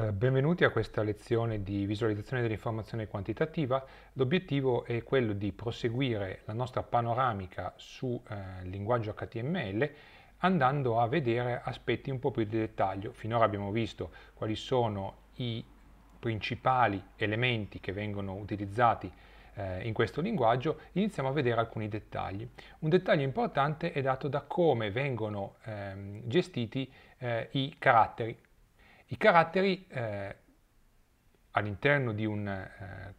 Eh, benvenuti a questa lezione di visualizzazione dell'informazione quantitativa. L'obiettivo è quello di proseguire la nostra panoramica sul eh, linguaggio HTML andando a vedere aspetti un po' più di dettaglio. Finora abbiamo visto quali sono i principali elementi che vengono utilizzati eh, in questo linguaggio, iniziamo a vedere alcuni dettagli. Un dettaglio importante è dato da come vengono ehm, gestiti eh, i caratteri i caratteri eh, all'interno di un eh,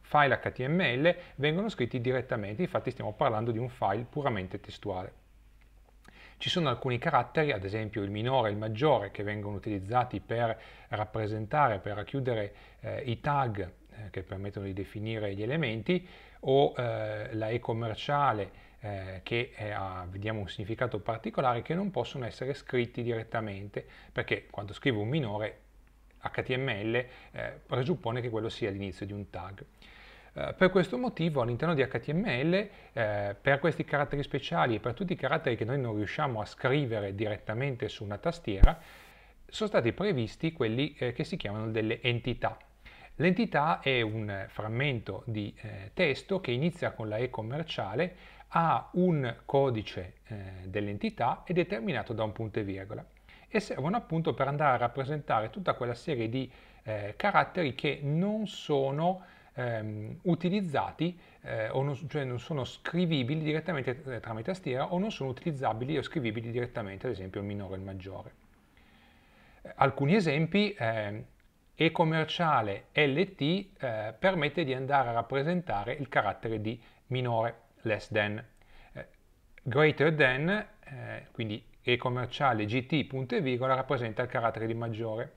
file HTML vengono scritti direttamente, infatti stiamo parlando di un file puramente testuale. Ci sono alcuni caratteri, ad esempio il minore e il maggiore, che vengono utilizzati per rappresentare, per racchiudere eh, i tag eh, che permettono di definire gli elementi, o eh, la E commerciale eh, che è, eh, vediamo un significato particolare che non possono essere scritti direttamente perché quando scrivo un minore HTML eh, presuppone che quello sia l'inizio di un tag. Eh, per questo motivo all'interno di HTML, eh, per questi caratteri speciali e per tutti i caratteri che noi non riusciamo a scrivere direttamente su una tastiera, sono stati previsti quelli eh, che si chiamano delle entità. L'entità è un frammento di eh, testo che inizia con la E commerciale ha un codice eh, dell'entità è determinato da un punto e virgola e servono appunto per andare a rappresentare tutta quella serie di eh, caratteri che non sono ehm, utilizzati eh, o non, cioè non sono scrivibili direttamente eh, tramite tastiera o non sono utilizzabili o scrivibili direttamente, ad esempio il minore e il maggiore. Alcuni esempi, e-commerciale ehm, LT eh, permette di andare a rappresentare il carattere di minore less than. Eh, greater than, eh, quindi e commerciale gt punto e virgola rappresenta il carattere di maggiore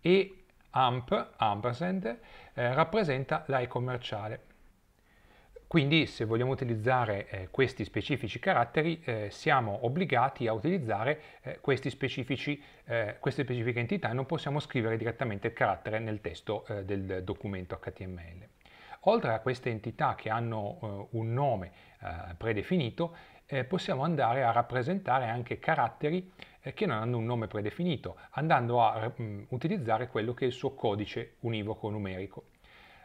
e amp, ampersand, eh, rappresenta la e commerciale. Quindi se vogliamo utilizzare eh, questi specifici caratteri eh, siamo obbligati a utilizzare eh, eh queste specifiche entità e non possiamo scrivere direttamente il carattere nel testo eh, del documento HTML. Oltre a queste entità che hanno eh, un nome eh, predefinito, eh, possiamo andare a rappresentare anche caratteri eh, che non hanno un nome predefinito, andando a mh, mm, utilizzare quello che è il suo codice univoco numerico.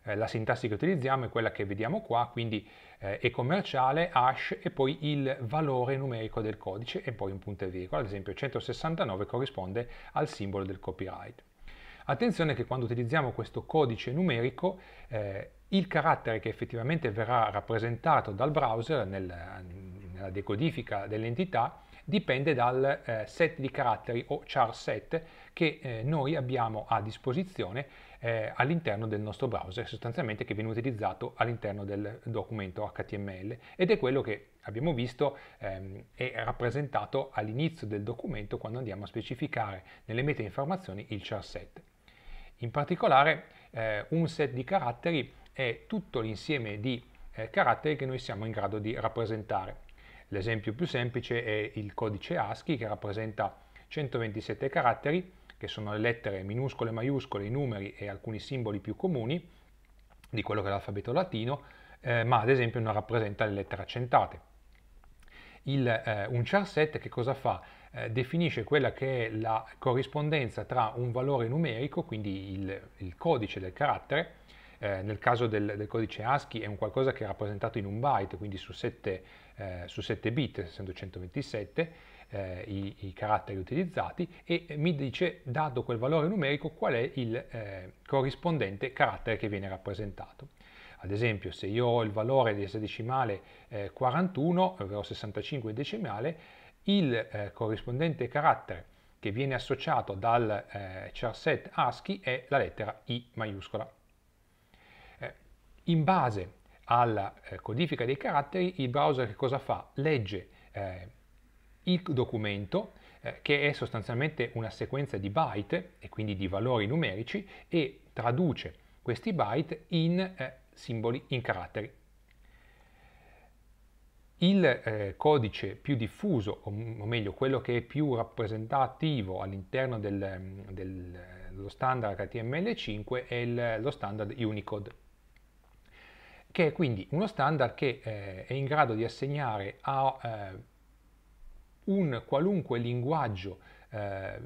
Eh, la sintassi che utilizziamo è quella che vediamo qua, quindi eh, è commerciale, hash e poi il valore numerico del codice e poi un punto e virgola, ad esempio 169 corrisponde al simbolo del copyright. Attenzione che quando utilizziamo questo codice numerico eh, il carattere che effettivamente verrà rappresentato dal browser nel, nella decodifica dell'entità dipende dal eh, set di caratteri o char set che eh, noi abbiamo a disposizione eh, all'interno del nostro browser, sostanzialmente che viene utilizzato all'interno del documento HTML ed è quello che abbiamo visto ehm, è rappresentato all'inizio del documento quando andiamo a specificare nelle meta informazioni il char set. In particolare eh, un set di caratteri è tutto l'insieme di eh, caratteri che noi siamo in grado di rappresentare. L'esempio più semplice è il codice ASCII che rappresenta 127 caratteri, che sono le lettere minuscole, maiuscole, i numeri e alcuni simboli più comuni di quello che è l'alfabeto latino, eh, ma ad esempio non rappresenta le lettere accentate. Il, eh, un char set che cosa fa? Eh, definisce quella che è la corrispondenza tra un valore numerico, quindi il, il codice del carattere, eh, nel caso del, del, codice ASCII è un qualcosa che è rappresentato in un byte, quindi su 7, eh, su 7 bit, essendo 127, eh, i, i, caratteri utilizzati, e mi dice, dato quel valore numerico, qual è il eh, corrispondente carattere che viene rappresentato. Ad esempio, se io ho il valore di esadecimale 41, eh, ovvero 65 decimale, il eh, corrispondente carattere che viene associato dal eh, charset ASCII è la lettera I maiuscola. In base alla eh, codifica dei caratteri, il browser che cosa fa? Legge eh, il documento, eh, che è sostanzialmente una sequenza di byte, e quindi di valori numerici, e traduce questi byte in eh, simboli, in caratteri. Il eh, codice più diffuso, o, o, meglio quello che è più rappresentativo all'interno del, del, dello standard HTML5 è il, lo standard Unicode che è quindi uno standard che eh, è in grado di assegnare a eh, un qualunque linguaggio eh,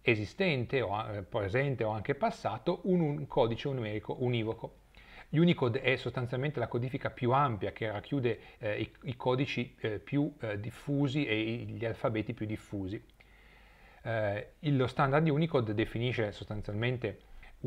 esistente o eh, presente o anche passato un, un codice numerico univoco. Unicode è sostanzialmente la codifica più ampia che racchiude eh, i, i, codici eh, più eh, diffusi e gli alfabeti più diffusi. Eh, il, lo standard di Unicode definisce sostanzialmente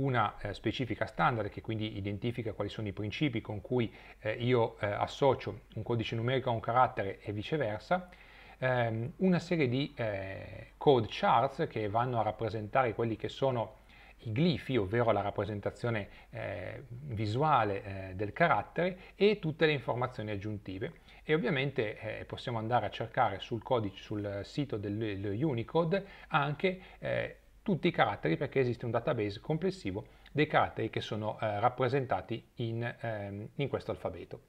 una eh, specifica standard che quindi identifica quali sono i principi con cui eh, io eh, associo un codice numerico a un carattere e viceversa, ehm, una serie di eh, code charts che vanno a rappresentare quelli che sono i glifi, ovvero la rappresentazione eh, visuale eh, del carattere e tutte le informazioni aggiuntive e ovviamente eh, possiamo andare a cercare sul, codice, sul sito dell'Unicode anche eh, tutti i caratteri perché esiste un database complessivo dei caratteri che sono eh, rappresentati in, ehm, in, questo alfabeto.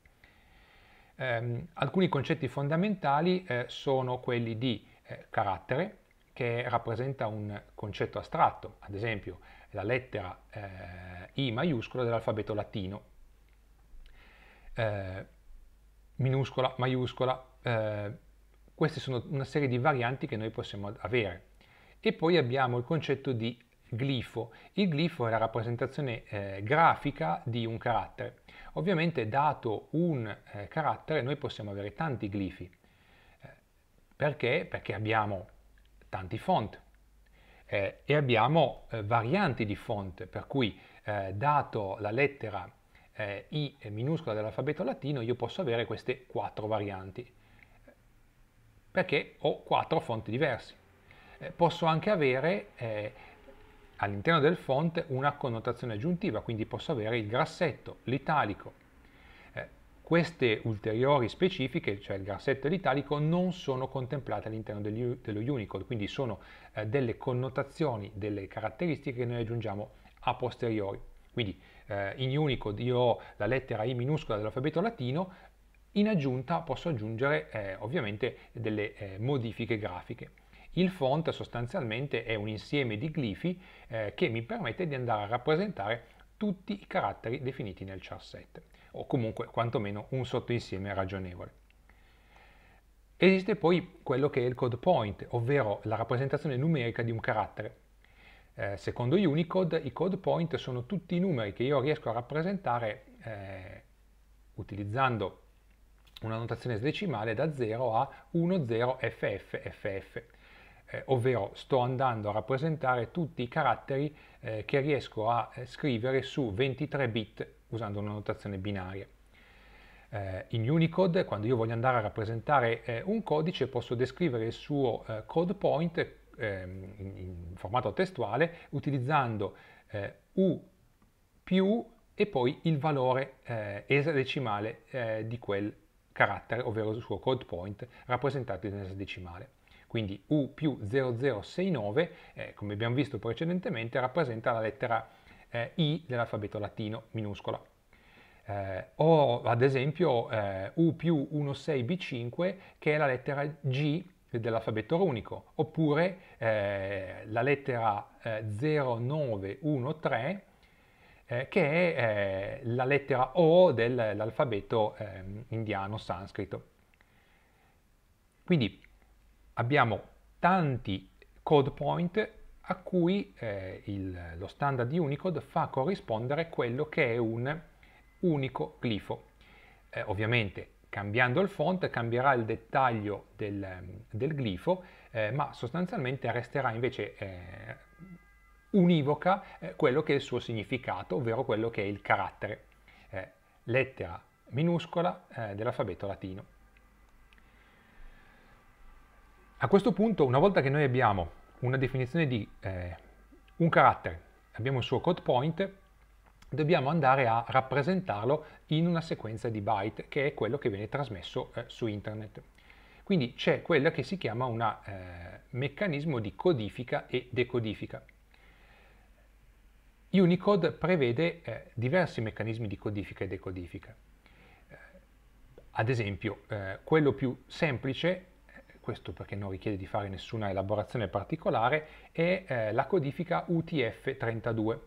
Ehm, alcuni concetti fondamentali eh, sono quelli di eh, carattere, che rappresenta un concetto astratto, ad esempio la lettera eh, I maiuscola dell'alfabeto latino, eh, minuscola, maiuscola, eh, queste sono una serie di varianti che noi possiamo avere e poi abbiamo il concetto di glifo. Il glifo è la rappresentazione eh, grafica di un carattere. Ovviamente dato un eh, carattere noi possiamo avere tanti glifi. Eh, perché? Perché abbiamo tanti font eh, e abbiamo eh, varianti di font, per cui dato la lettera I minuscola dell'alfabeto latino io posso avere queste quattro varianti perché ho quattro fonti diversi. Eh, posso anche avere eh, all'interno del font una connotazione aggiuntiva, quindi posso avere il grassetto, l'italico. Eh, queste ulteriori specifiche, cioè il grassetto e l'italico, non sono contemplate all'interno dello Unicode, quindi sono eh, delle connotazioni, delle caratteristiche che noi aggiungiamo a posteriori. Quindi in Unicode io ho la lettera I minuscola dell'alfabeto latino, in aggiunta posso aggiungere eh, ovviamente delle eh, modifiche grafiche. Il font sostanzialmente è un insieme di glifi eh, che mi permette di andare a rappresentare tutti i caratteri definiti nel char set o comunque quantomeno un sottoinsieme ragionevole. Esiste poi quello che è il code point, ovvero la rappresentazione numerica di un carattere. Eh, secondo Unicode i code point sono tutti i numeri che io riesco a rappresentare eh, utilizzando una notazione decimale da 0 a 10FFFF eh, ovvero sto andando a rappresentare tutti i caratteri eh, che riesco a eh, scrivere su 23 bit usando una notazione binaria. Eh, in Unicode, quando io voglio andare a rappresentare eh, un codice, posso descrivere il suo code point ehm, in, in, formato testuale utilizzando U più e poi il valore eh, esadecimale eh, di quel carattere, ovvero il suo code point rappresentato in esadecimale. Quindi U più 0069, eh, come abbiamo visto precedentemente, rappresenta la lettera eh, I dell'alfabeto latino minuscola. Eh, o ad esempio eh, U più 16B5 che è la lettera G dell'alfabeto runico, oppure eh, la lettera 0913 eh, che è la lettera O dell'alfabeto ehm, indiano sanscrito. Quindi abbiamo tanti code point a cui eh, il, lo standard di Unicode fa corrispondere quello che è un unico glifo. Eh, ovviamente cambiando il font cambierà il dettaglio del, del glifo, eh, ma sostanzialmente resterà invece eh, univoca eh, quello che è il suo significato, ovvero quello che è il carattere, eh, lettera minuscola eh, dell'alfabeto latino. A questo punto, una volta che noi abbiamo una definizione di eh, un carattere, abbiamo il suo code point, dobbiamo andare a rappresentarlo in una sequenza di byte, che è quello che viene trasmesso eh, su internet. Quindi c'è quella che si chiama un eh, meccanismo di codifica e decodifica. Unicode prevede eh, diversi meccanismi di codifica e decodifica. Eh, ad esempio, eh, quello più semplice questo perché non richiede di fare nessuna elaborazione particolare, è eh, la codifica UTF-32.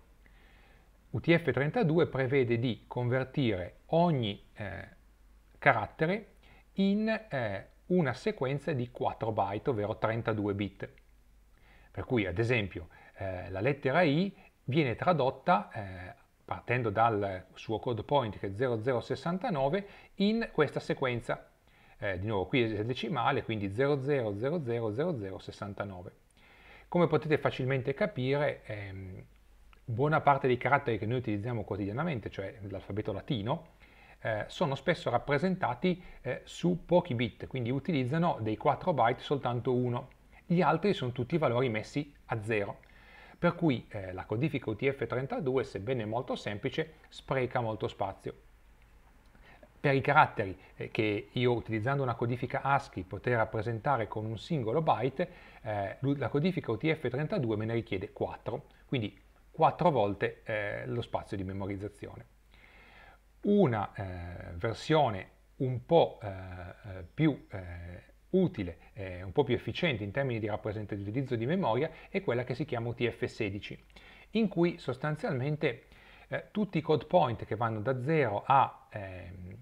UTF-32 prevede di convertire ogni eh, carattere in eh, una sequenza di 4 byte, ovvero 32 bit. Per cui, ad esempio, eh, la lettera I viene tradotta eh, partendo dal suo code point che è 0069 in questa sequenza eh, di nuovo qui è decimale, quindi 00000069. Come potete facilmente capire, ehm, buona parte dei caratteri che noi utilizziamo quotidianamente, cioè l'alfabeto latino, eh, sono spesso rappresentati eh, su pochi bit, quindi utilizzano dei 4 byte soltanto uno. Gli altri sono tutti valori messi a zero. Per cui eh, la codifica UTF-32, sebbene molto semplice, spreca molto spazio per i caratteri eh, che io utilizzando una codifica ASCII poter rappresentare con un singolo byte, eh, la codifica UTF-32 me ne richiede 4, quindi 4 volte eh, lo spazio di memorizzazione. Una eh, versione un po' eh, eh, più utile, un po' più efficiente in termini di rappresentazione di utilizzo di memoria è quella che si chiama UTF-16, in cui sostanzialmente tutti i code point che vanno da 0 a ehm,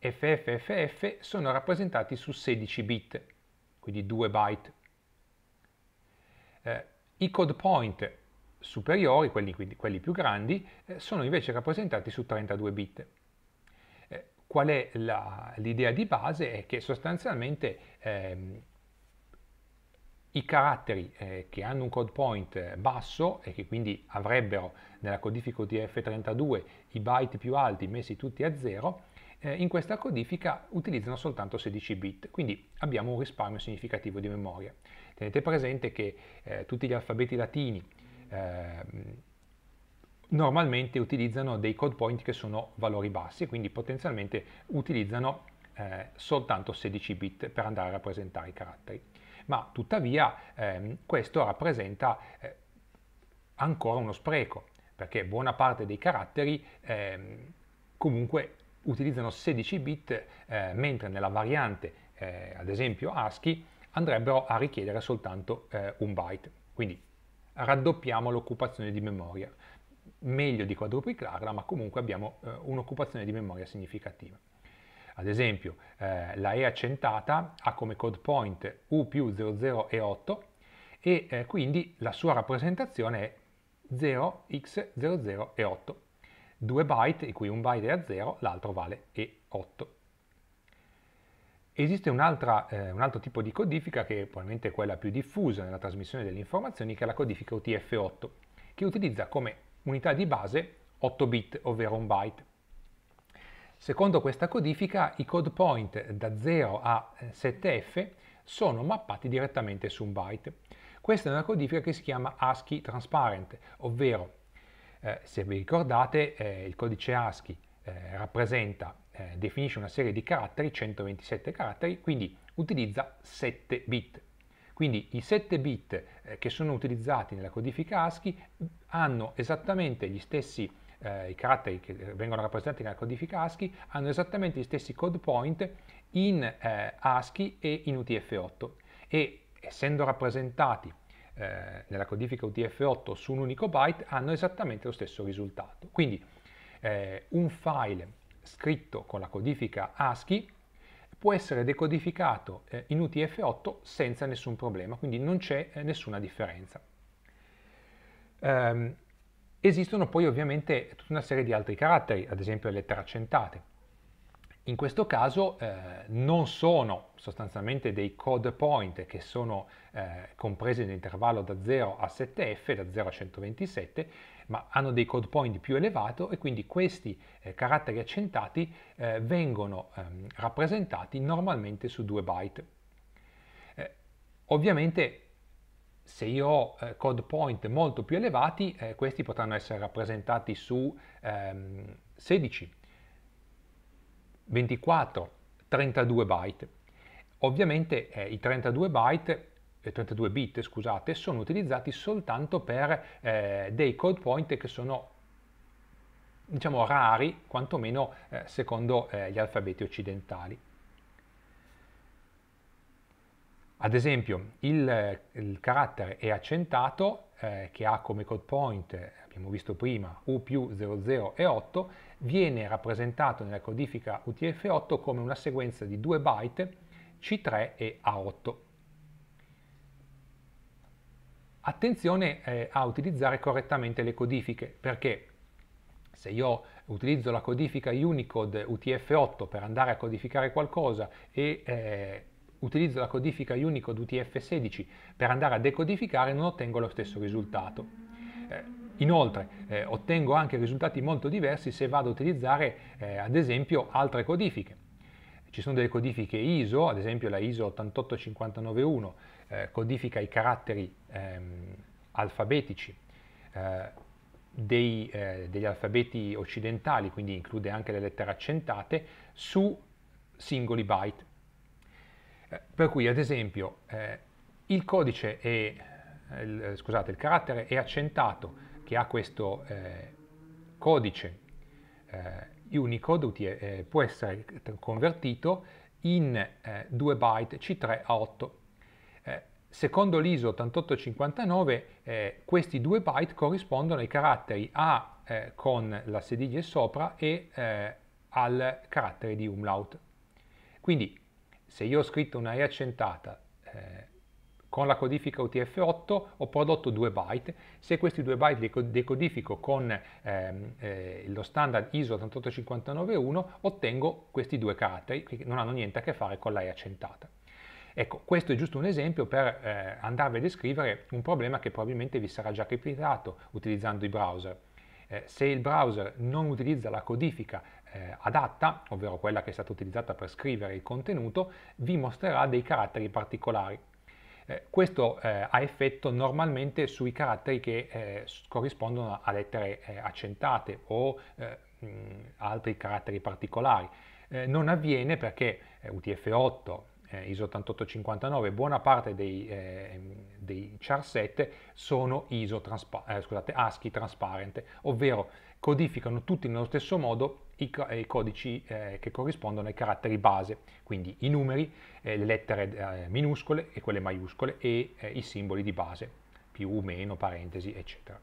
FFFF sono rappresentati su 16 bit, quindi 2 byte. Eh, I code point superiori, quelli, quindi, quelli più grandi, eh, sono invece rappresentati su 32 bit. Eh, qual è l'idea di base? È che sostanzialmente ehm, i caratteri eh, che hanno un code point basso e che quindi avrebbero nella codifica UTF-32 i byte più alti messi tutti a zero, eh, in questa codifica utilizzano soltanto 16 bit, quindi abbiamo un risparmio significativo di memoria. Tenete presente che eh, tutti gli alfabeti latini ehm, normalmente utilizzano dei code point che sono valori bassi, quindi potenzialmente utilizzano eh, soltanto 16 bit per andare a rappresentare i caratteri. Ma tuttavia ehm, questo rappresenta eh, ancora uno spreco, perché buona parte dei caratteri ehm, comunque utilizzano 16 bit, eh, mentre nella variante, eh, ad esempio ASCII, andrebbero a richiedere soltanto eh, un byte. Quindi raddoppiamo l'occupazione di memoria, meglio di quadruplicarla, ma comunque abbiamo eh, un'occupazione di memoria significativa. Ad esempio, eh, la E accentata ha come code point U più 00 e 8 e eh, quindi la sua rappresentazione è 0x00 e 8 2 byte, di cui un byte è a 0, l'altro vale E8. Esiste un, eh, un altro tipo di codifica che è probabilmente quella più diffusa nella trasmissione delle informazioni, che è la codifica UTF8, che utilizza come unità di base 8 bit, ovvero un byte. Secondo questa codifica i code point da 0 a 7F eh, sono mappati direttamente su un byte. Questa è una codifica che si chiama ASCII transparent, ovvero eh, se vi ricordate, eh, il codice ASCII eh, rappresenta, eh, definisce una serie di caratteri, 127 caratteri, quindi utilizza 7 bit. Quindi i 7 bit che sono utilizzati nella codifica ASCII hanno esattamente gli stessi eh, i caratteri che vengono rappresentati nella codifica ASCII hanno esattamente gli stessi code point in eh, ASCII e in UTF-8 e essendo rappresentati eh, nella codifica UTF-8 su un unico byte hanno esattamente lo stesso risultato. Quindi eh, un file scritto con la codifica ASCII può essere decodificato eh, in UTF-8 senza nessun problema, quindi non c'è eh, nessuna differenza. Ehm, esistono poi ovviamente tutta una serie di altri caratteri, ad esempio le lettere accentate in questo caso eh, non sono sostanzialmente dei code point che sono eh, compresi nell'intervallo da 0 a 7F, da 0 a 127, ma hanno dei code point più elevato e quindi questi eh, caratteri accentati eh, vengono ehm, rappresentati normalmente su 2 byte. Eh, ovviamente se io ho eh, code point molto più elevati, questi potranno essere rappresentati su ehm, 16 24, 32 byte. Ovviamente eh, i 32 byte 32 eh, bit, scusate, sono utilizzati soltanto per eh, dei code point che sono diciamo rari, quantomeno eh, secondo eh, gli alfabeti occidentali. Ad esempio, il, eh, il carattere è accentato eh, che ha come code point, abbiamo visto prima, U più 00 e 8, viene rappresentato nella codifica UTF-8 come una sequenza di 2 byte C3 e A8. Attenzione eh, a utilizzare correttamente le codifiche, perché se io utilizzo la codifica Unicode UTF-8 per andare a codificare qualcosa e eh, utilizzo la codifica Unicode UTF-16 per andare a decodificare non ottengo lo stesso risultato. Eh, Inoltre eh, ottengo anche risultati molto diversi se vado a utilizzare eh, ad esempio altre codifiche. Ci sono delle codifiche ISO, ad esempio la ISO 88591 eh, codifica i caratteri ehm, alfabetici eh, dei, eh, degli alfabeti occidentali, quindi include anche le lettere accentate, su singoli byte. Eh, per cui, ad esempio, eh, il codice è, eh, il, eh, scusate, il carattere è accentato che ha questo codice Unicode può essere convertito in 2 byte C3 a 8 secondo l'ISO 8859 eh, questi due byte corrispondono ai caratteri A eh, con la sediglia sopra e eh, al carattere di umlaut. Quindi se io ho scritto una E accentata eh, con la codifica UTF-8 ho prodotto due byte, se questi due byte li decodifico con ehm, eh, lo standard ISO 88591 ottengo questi due caratteri che non hanno niente a che fare con la E accentata. Ecco, questo è giusto un esempio per eh, andarvi a descrivere un problema che probabilmente vi sarà già capitato utilizzando i browser. Eh, se il browser non utilizza la codifica eh, adatta, ovvero quella che è stata utilizzata per scrivere il contenuto, vi mostrerà dei caratteri particolari. Eh, questo eh, ha effetto normalmente sui caratteri che eh, corrispondono a lettere eh, accentate o eh, mh, altri caratteri particolari. non avviene perché UTF-8, eh, ISO 8859, buona parte dei, eh, dei char 7 sono ISO transpa eh, scusate, ASCII transparent, ovvero codificano tutti nello stesso modo i, i codici eh, che corrispondono ai caratteri base, quindi i numeri, eh, le lettere eh, minuscole e quelle maiuscole e eh, i simboli di base, più, meno, parentesi, eccetera.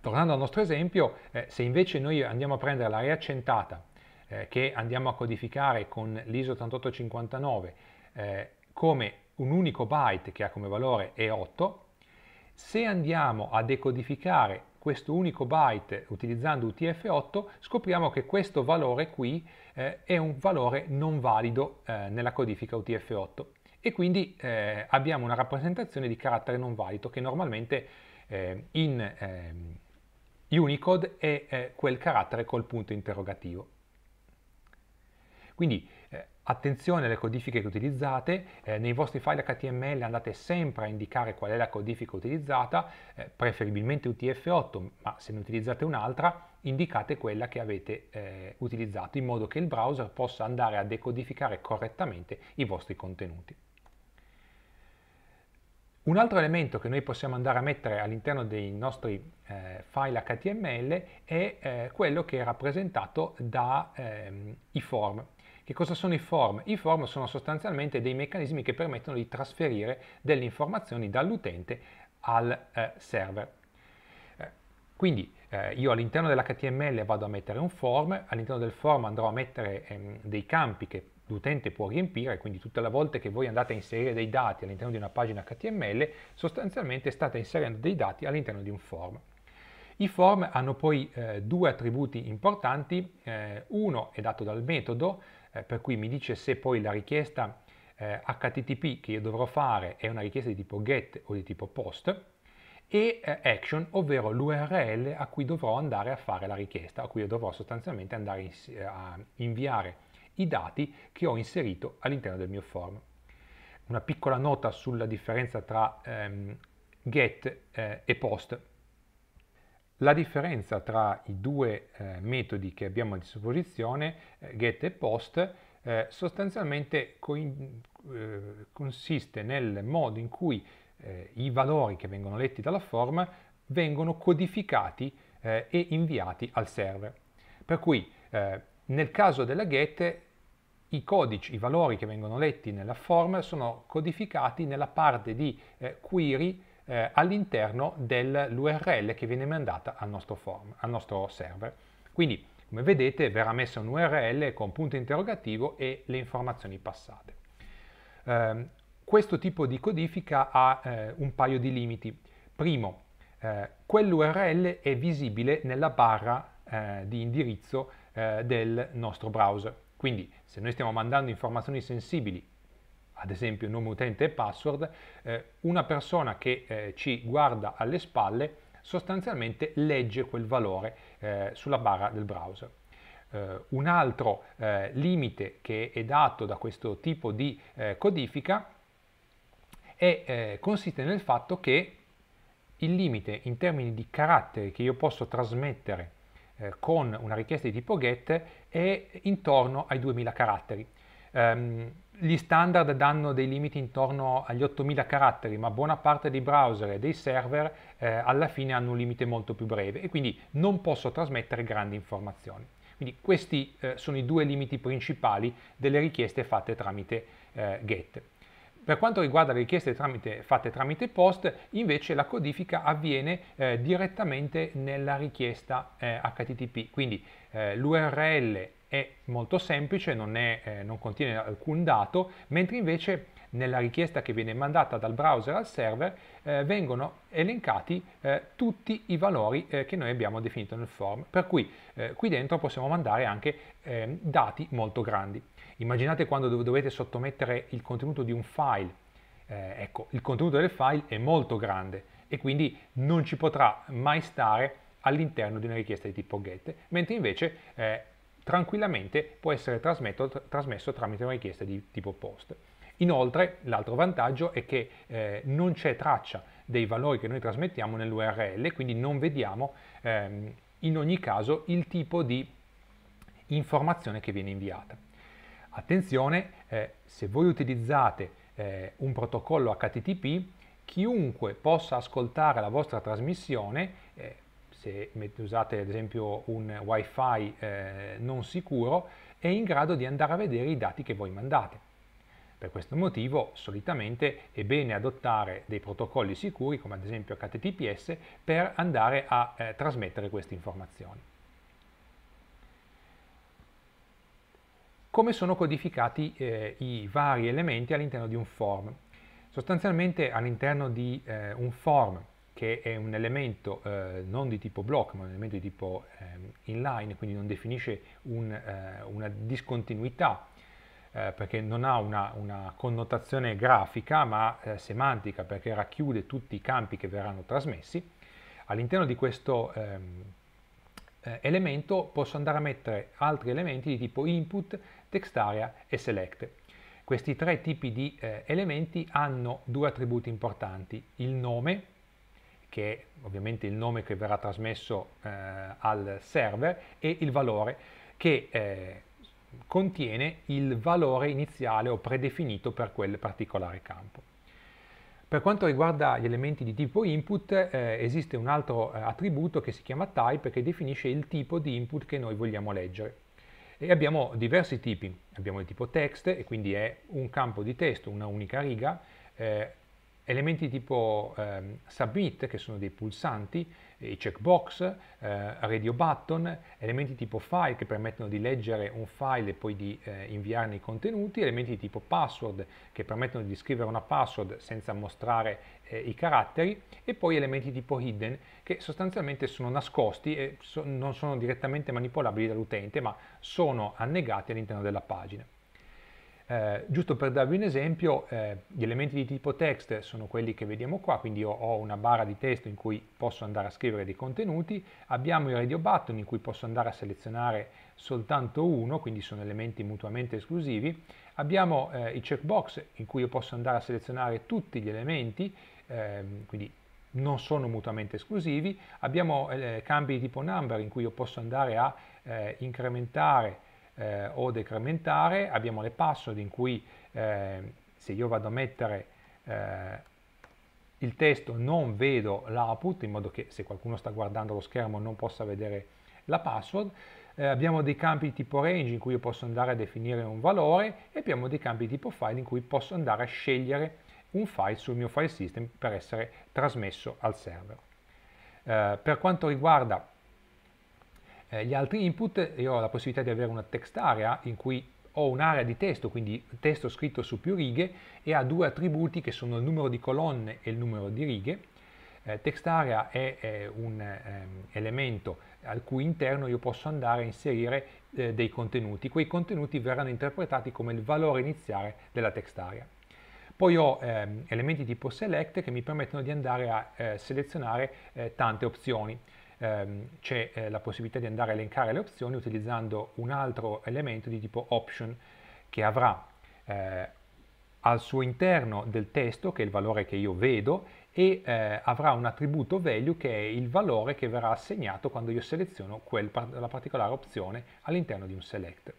tornando al nostro esempio, se invece noi andiamo a prendere la reaccentata eh, che andiamo a codificare con l'ISO 8859 eh, come un unico byte che ha come valore E8, se andiamo a decodificare questo unico byte utilizzando UTF8 scopriamo che questo valore qui eh, è un valore non valido eh, nella codifica UTF8 e quindi eh, abbiamo una rappresentazione di carattere non valido che normalmente eh, in ehm, Unicode è quel carattere col punto interrogativo. Quindi eh, attenzione alle codifiche che utilizzate, eh, nei vostri file HTML andate sempre a indicare qual è la codifica utilizzata, eh, preferibilmente UTF8, ma se ne utilizzate un'altra indicate quella che avete eh, utilizzato in modo che il browser possa andare a decodificare correttamente i vostri contenuti. Un altro elemento che noi possiamo andare a mettere all'interno dei nostri eh, file HTML è eh, quello che è rappresentato dai ehm, form. Che cosa sono i form? I form sono sostanzialmente dei meccanismi che permettono di trasferire delle informazioni dall'utente al eh, server. Eh, quindi eh, io all'interno dell'HTML vado a mettere un form, all'interno del form andrò a mettere ehm, dei campi che l'utente può riempire, quindi tutte le volte che voi andate a inserire dei dati all'interno di una pagina HTML, sostanzialmente state inserendo dei dati all'interno di un form. I form hanno poi eh, due attributi importanti, eh, uno è dato dal metodo, eh, per cui mi dice se poi la richiesta eh, HTTP che io dovrò fare è una richiesta di tipo GET o di tipo POST, e eh, action, ovvero l'URL a cui dovrò andare a fare la richiesta, a cui io dovrò sostanzialmente andare in, a inviare i dati che ho inserito all'interno del mio form. Una piccola nota sulla differenza tra ehm, get eh, e post. La differenza tra i due eh, metodi che abbiamo a disposizione, eh, get e post, eh, sostanzialmente co eh, consiste nel modo in cui eh, i valori che vengono letti dalla form vengono codificati eh, e inviati al server. Per cui nel caso della get i codici, i valori che vengono letti nella form sono codificati nella parte di query eh, all'interno dell'URL che viene mandata al nostro, form, al nostro server. Quindi, come vedete, verrà messa un'URL con punto interrogativo e le informazioni passate. Eh, questo tipo di codifica ha eh, un paio di limiti. Primo, eh, quell'URL è visibile nella barra eh, di indirizzo eh, del nostro browser. Quindi se noi stiamo mandando informazioni sensibili ad esempio nome utente e password, eh, una persona che eh, ci guarda alle spalle sostanzialmente legge quel valore eh, sulla barra del browser. Eh, un altro eh, limite che è dato da questo tipo di eh, codifica è, consiste nel fatto che il limite in termini di caratteri che io posso trasmettere con una richiesta di tipo get è intorno ai 2000 caratteri. Um, gli standard danno dei limiti intorno agli 8000 caratteri, ma buona parte dei browser e dei server eh, alla fine hanno un limite molto più breve e quindi non posso trasmettere grandi informazioni. Quindi questi eh, sono i due limiti principali delle richieste fatte tramite eh, GET. Per quanto riguarda le richieste tramite, fatte tramite POST, invece la codifica avviene eh, direttamente nella richiesta eh, HTTP, quindi eh, l'URL è molto semplice, non, è, eh, non contiene alcun dato, mentre invece nella richiesta che viene mandata dal browser al server eh, vengono elencati eh, tutti i valori eh, che noi abbiamo definito nel form, per cui eh, qui dentro possiamo mandare anche ehm, dati molto grandi. Immaginate quando dov dovete sottomettere il contenuto di un file, eh, ecco, il contenuto del file è molto grande e quindi non ci potrà mai stare all'interno di una richiesta di tipo get, mentre invece eh, tranquillamente può essere trasmesso tramite una richiesta di tipo post. Inoltre l'altro vantaggio è che eh, non c'è traccia dei valori che noi trasmettiamo nell'URL, quindi non vediamo ehm, in ogni caso il tipo di informazione che viene inviata. Attenzione, eh, se voi utilizzate eh, un protocollo HTTP, chiunque possa ascoltare la vostra trasmissione eh, se usate ad esempio un wifi eh, non sicuro, è in grado di andare a vedere i dati che voi mandate. Per questo motivo solitamente è bene adottare dei protocolli sicuri come ad esempio HTTPS per andare a eh, trasmettere queste informazioni. Come sono codificati eh, i vari elementi all'interno di un form? Sostanzialmente all'interno di eh, un form che è un elemento eh, non di tipo block ma un elemento di tipo ehm, inline, quindi non definisce un, eh, una discontinuità eh, perché non ha una, una connotazione grafica ma eh, semantica perché racchiude tutti i campi che verranno trasmessi, all'interno di questo ehm, eh, elemento posso andare a mettere altri elementi di tipo input, textarea e select. Questi tre tipi di eh, elementi hanno due attributi importanti, il nome che è ovviamente il nome che verrà trasmesso eh, al server, e il valore che eh, contiene il valore iniziale o predefinito per quel particolare campo. Per quanto riguarda gli elementi di tipo input, eh, esiste un altro eh, attributo che si chiama type che definisce il tipo di input che noi vogliamo leggere. E abbiamo diversi tipi, abbiamo il tipo text, e quindi è un campo di testo, una unica riga, eh, elementi tipo ehm, submit, che sono dei pulsanti, eh, i checkbox, eh, radio button, elementi tipo file che permettono di leggere un file e poi di eh, inviarne i contenuti, elementi tipo password che permettono di scrivere una password senza mostrare eh, i caratteri e poi elementi tipo hidden che sostanzialmente sono nascosti e so non sono direttamente manipolabili dall'utente ma sono annegati all'interno della pagina. Eh, giusto per darvi un esempio, eh, gli elementi di tipo text sono quelli che vediamo qua, quindi io ho una barra di testo in cui posso andare a scrivere dei contenuti, abbiamo i radio button in cui posso andare a selezionare soltanto uno, quindi sono elementi mutuamente esclusivi, abbiamo eh, i checkbox in cui io posso andare a selezionare tutti gli elementi, ehm, quindi non sono mutuamente esclusivi, abbiamo eh, cambi di tipo number in cui io posso andare a eh, incrementare eh, o decrementare, abbiamo le password in cui eh, se io vado a mettere eh, il testo non vedo l'output in modo che se qualcuno sta guardando lo schermo non possa vedere la password, eh, abbiamo dei campi tipo range in cui io posso andare a definire un valore e abbiamo dei campi tipo file in cui posso andare a scegliere un file sul mio file system per essere trasmesso al server. Eh, per quanto riguarda eh, gli altri input, io ho la possibilità di avere una text area in cui ho un'area di testo, quindi testo scritto su più righe, e ha due attributi che sono il numero di colonne e il numero di righe. Eh, text area è, è un ehm, elemento al cui interno io posso andare a inserire eh, dei contenuti. Quei contenuti verranno interpretati come il valore iniziale della text area. Poi ho ehm, elementi tipo select che mi permettono di andare a eh, selezionare eh, tante opzioni ehm, c'è eh, la possibilità di andare a elencare le opzioni utilizzando un altro elemento di tipo option che avrà eh, al suo interno del testo, che è il valore che io vedo, e eh, avrà un attributo value che è il valore che verrà assegnato quando io seleziono quel, la particolare opzione all'interno di un select.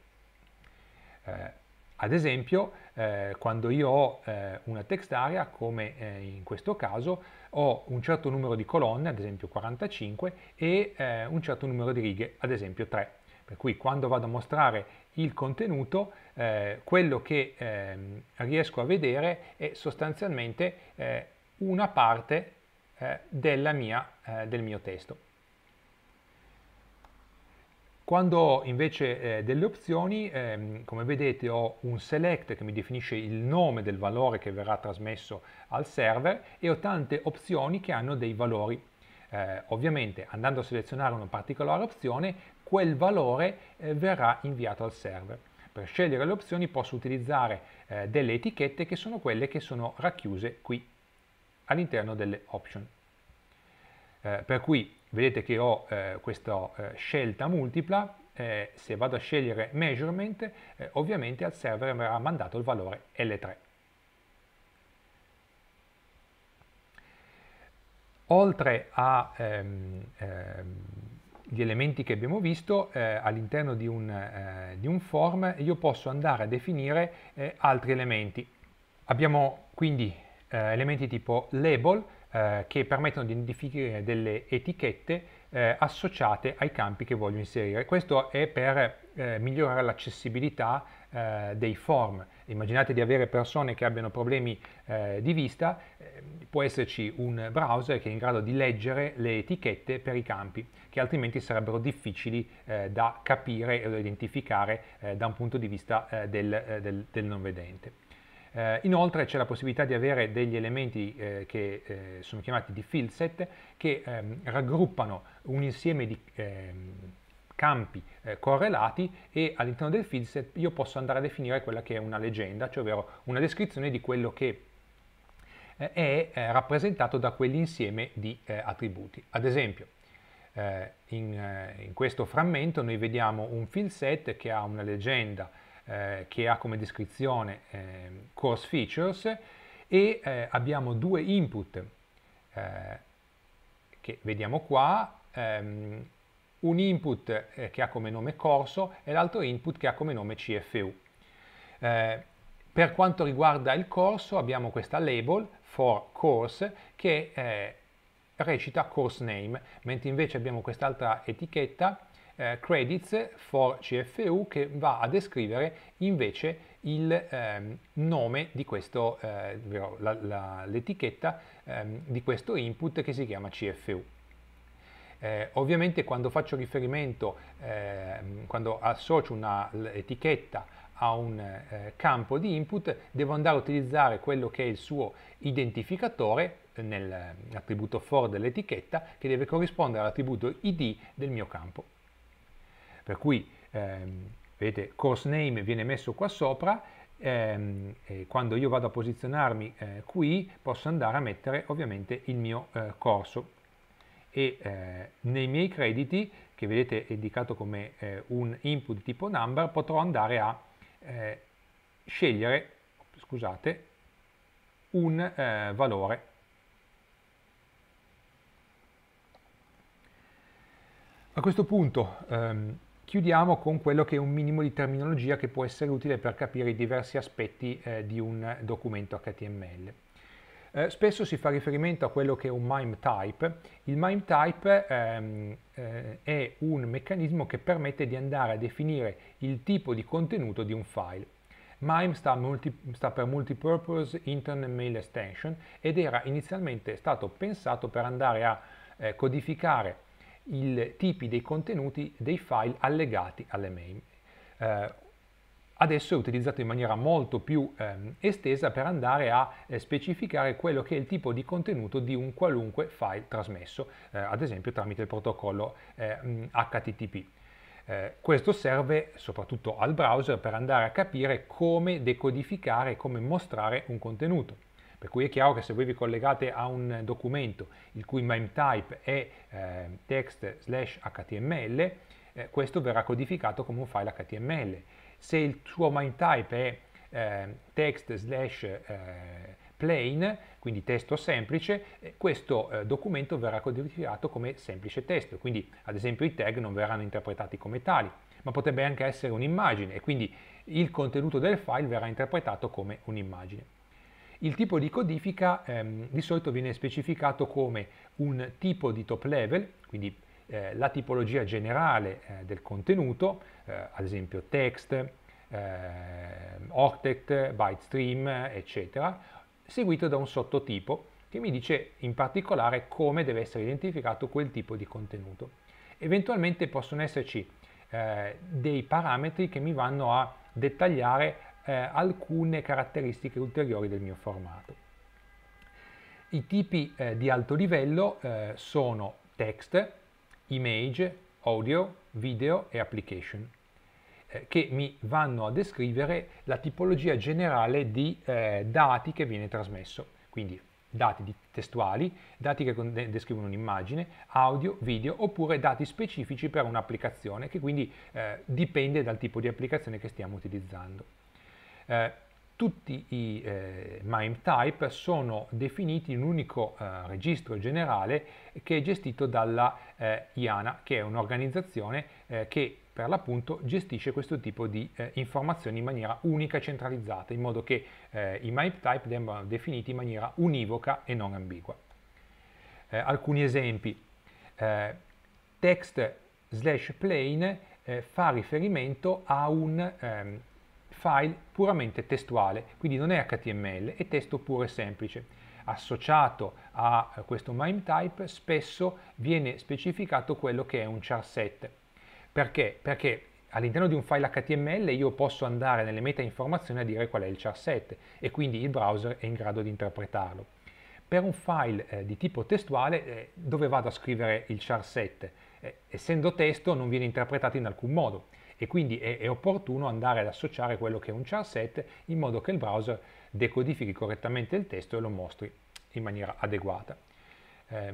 Eh, ad esempio, eh, quando io ho eh, una text area, come eh, in questo caso, ho un certo numero di colonne, ad esempio 45, e eh, un certo numero di righe, ad esempio 3. Per cui quando vado a mostrare il contenuto, eh, quello che eh, riesco a vedere è sostanzialmente eh, una parte eh, della mia, eh, del mio testo. Quando ho invece eh, delle opzioni, ehm, come vedete ho un select che mi definisce il nome del valore che verrà trasmesso al server e ho tante opzioni che hanno dei valori. Eh, ovviamente andando a selezionare una particolare opzione, quel valore eh, verrà inviato al server. Per scegliere le opzioni posso utilizzare eh, delle etichette che sono quelle che sono racchiuse qui all'interno delle option. Eh, per cui vedete che ho eh, questa eh, scelta multipla, eh, se vado a scegliere measurement, eh, ovviamente al server verrà mandato il valore L3. Oltre agli ehm, ehm, elementi che abbiamo visto, eh, all'interno di, eh, di, un form io posso andare a definire altri elementi. Abbiamo quindi elementi tipo label, eh, che permettono di identificare delle etichette eh, associate ai campi che voglio inserire. Questo è per eh, migliorare l'accessibilità eh, dei form. Immaginate di avere persone che abbiano problemi eh, di vista, può esserci un browser che è in grado di leggere le etichette per i campi, che altrimenti sarebbero difficili da capire o da identificare da un punto di vista del, del, del non vedente. Eh, inoltre c'è la possibilità di avere degli elementi eh, che eh, sono chiamati di field set che ehm, raggruppano un insieme di ehm, campi eh, correlati e all'interno del field set io posso andare a definire quella che è una leggenda, cioè ovvero una descrizione di quello che eh, è eh, rappresentato da quell'insieme di attributi. Ad esempio, in, in questo frammento noi vediamo un field set che ha una leggenda eh, che ha come descrizione eh, course features e eh, abbiamo due input eh, che vediamo qua, ehm, un input eh, che ha come nome corso e l'altro input che ha come nome CFU. per quanto riguarda il corso abbiamo questa label for course che recita course name, mentre invece abbiamo quest'altra etichetta eh, credits for CFU che va a descrivere invece il ehm, nome di questo, eh, l'etichetta ehm, di questo input che si chiama CFU. Eh, ovviamente quando faccio riferimento, ehm, quando associo un'etichetta a un eh, campo di input, devo andare a utilizzare quello che è il suo identificatore nell'attributo for dell'etichetta che deve corrispondere all'attributo id del mio campo. Per cui, ehm, vedete, course name viene messo qua sopra ehm, quando io vado a posizionarmi eh, qui posso andare a mettere ovviamente il mio eh, corso e eh, nei miei crediti, che vedete indicato come eh, un input tipo number, potrò andare a eh, scegliere, scusate, un eh, valore A questo punto ehm, chiudiamo con quello che è un minimo di terminologia che può essere utile per capire i diversi aspetti eh, di un documento HTML. Eh, spesso si fa riferimento a quello che è un MIME type. Il MIME type ehm, eh, è un meccanismo che permette di andare a definire il tipo di contenuto di un file. MIME sta, multi, sta, per Multipurpose Internet Mail Extension ed era inizialmente stato pensato per andare a eh, codificare i tipi dei contenuti dei file allegati alle main. Eh, adesso è utilizzato in maniera molto più ehm, estesa per andare a eh, specificare quello che è il tipo di contenuto di un qualunque file trasmesso, eh, ad esempio tramite il protocollo HTTP. Eh, eh, questo serve soprattutto al browser per andare a capire come decodificare e come mostrare un contenuto. Per cui è chiaro che se voi vi collegate a un documento il cui MIME-type è eh, text slash html, eh, questo verrà codificato come un file html. Se il suo MIME-type è eh, text slash eh, plain, quindi testo semplice, eh, questo eh, documento verrà codificato come semplice testo, quindi ad esempio i tag non verranno interpretati come tali, ma potrebbe anche essere un'immagine e quindi il contenuto del file verrà interpretato come un'immagine. Il tipo di codifica ehm, di solito viene specificato come un tipo di top level, quindi eh, la tipologia generale eh, del contenuto, eh, ad esempio text, eh, octet, byte stream, eccetera, seguito da un sottotipo che mi dice in particolare come deve essere identificato quel tipo di contenuto. Eventualmente possono esserci eh, dei parametri che mi vanno a dettagliare eh, alcune caratteristiche ulteriori del mio formato. I tipi eh, di alto livello eh, sono text, image, audio, video e application eh, che mi vanno a descrivere la tipologia generale di eh, dati che viene trasmesso, quindi dati testuali, dati che descrivono un'immagine, audio, video oppure dati specifici per un'applicazione che quindi eh, dipende dal tipo di applicazione che stiamo utilizzando. Eh, tutti i eh, MIME type sono definiti in un unico eh, registro generale che è gestito dalla eh, IANA, che è un'organizzazione eh, che per l'appunto gestisce questo tipo di eh, informazioni in maniera unica e centralizzata, in modo che eh, i MIME type vengano definiti in maniera univoca e non ambigua. Eh, alcuni esempi. Eh, text slash plane fa riferimento a un ehm, file puramente testuale, quindi non è HTML, è testo puro e semplice. Associato a questo MIME type spesso viene specificato quello che è un char set. Perché? Perché all'interno di un file HTML io posso andare nelle meta informazioni a dire qual è il char set e quindi il browser è in grado di interpretarlo. Per un file eh, di tipo testuale eh, dove vado a scrivere il char set? Eh, essendo testo non viene interpretato in alcun modo e quindi è, è, opportuno andare ad associare quello che è un char set in modo che il browser decodifichi correttamente il testo e lo mostri in maniera adeguata. Eh,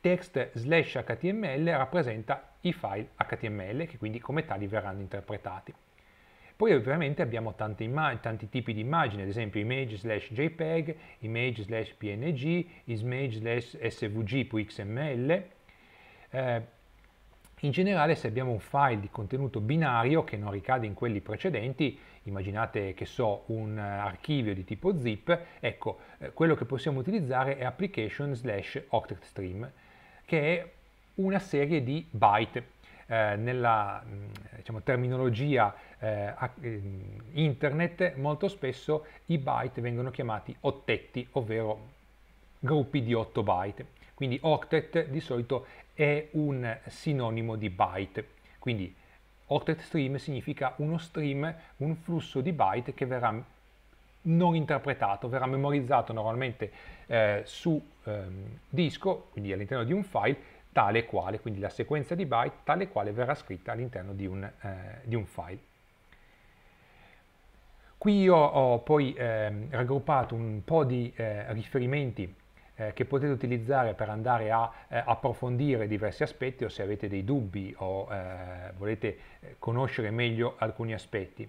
text slash html rappresenta i file html che quindi come tali verranno interpretati. Poi ovviamente abbiamo tanti, tanti tipi di immagini, ad esempio image slash jpeg, image slash png, image slash svg.xml, eh, in generale se abbiamo un file di contenuto binario che non ricade in quelli precedenti, immaginate che so un eh, archivio di tipo zip, ecco eh, quello che possiamo utilizzare è application slash octetstream che è una serie di byte. Eh, nella mm, diciamo, terminologia eh, mm, internet molto spesso i byte vengono chiamati ottetti, ovvero gruppi di 8 byte. Quindi octet di solito è un sinonimo di byte, quindi octet stream significa uno stream, un flusso di byte che verrà non interpretato, verrà memorizzato normalmente eh, su ehm, disco, quindi all'interno di un file, tale e quale, quindi la sequenza di byte tale e quale verrà scritta all'interno di, eh, di, un file. Qui io ho poi eh, raggruppato un po' di eh, riferimenti eh, che potete utilizzare per andare a eh, approfondire diversi aspetti o se avete dei dubbi o eh, volete eh, conoscere meglio alcuni aspetti.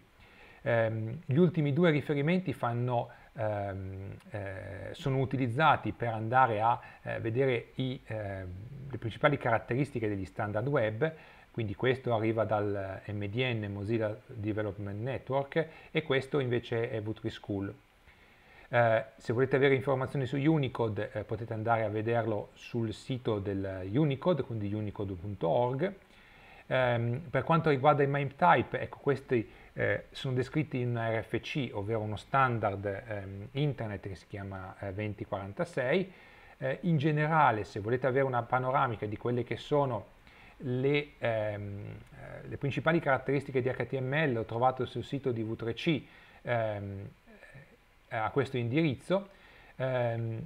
Ehm, gli ultimi due riferimenti fanno ehm, eh, sono utilizzati per andare a eh, vedere i, eh, le principali caratteristiche degli standard web, quindi questo arriva dal eh, MDN Mozilla Development Network e questo invece è V3School. Eh, se volete avere informazioni su Unicode eh, potete andare a vederlo sul sito del Unicode, quindi unicode.org. Eh, per quanto riguarda i MIME type, ecco, questi eh, sono descritti in RFC, ovvero uno standard ehm, internet che si chiama 2046. Eh, eh, in generale, se volete avere una panoramica di quelle che sono le, ehm, le principali caratteristiche di HTML, lo trovate sul sito di V3C, ehm, eh, a questo indirizzo ehm,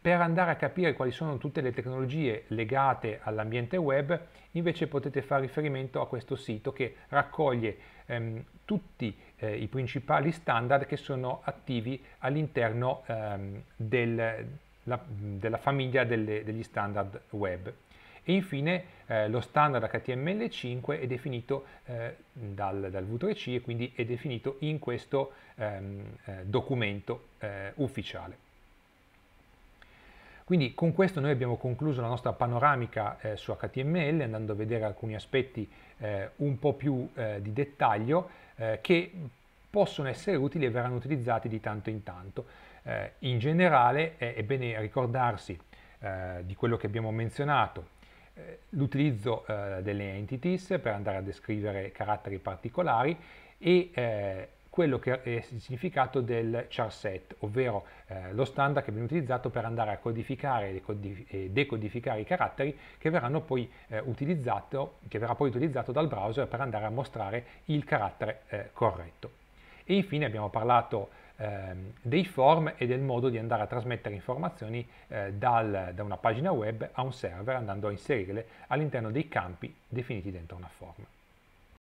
per andare a capire quali sono tutte le tecnologie legate all'ambiente web, invece potete fare riferimento a questo sito che raccoglie ehm, tutti eh, i principali standard che sono attivi all'interno ehm, del, della famiglia delle, degli standard web. E infine eh, lo standard HTML5 è definito eh, dal, dal, V3C e quindi è definito in questo ehm, eh, documento eh, ufficiale. Quindi con questo noi abbiamo concluso la nostra panoramica eh, su HTML andando a vedere alcuni aspetti eh, un po' più eh, di dettaglio eh, che possono essere utili e verranno utilizzati di tanto in tanto. in generale è, bene ricordarsi di quello che abbiamo menzionato eh, l'utilizzo eh, delle entities per andare a descrivere caratteri particolari e eh, quello che è il significato del char set, ovvero eh, lo standard che viene utilizzato per andare a codificare e decodificare i caratteri che, poi, eh, che, verrà poi utilizzato dal browser per andare a mostrare il carattere eh, corretto. E infine abbiamo parlato Ehm, dei form e del modo di andare a trasmettere informazioni eh, dal, da una pagina web a un server andando a inserirle all'interno dei campi definiti dentro una forma.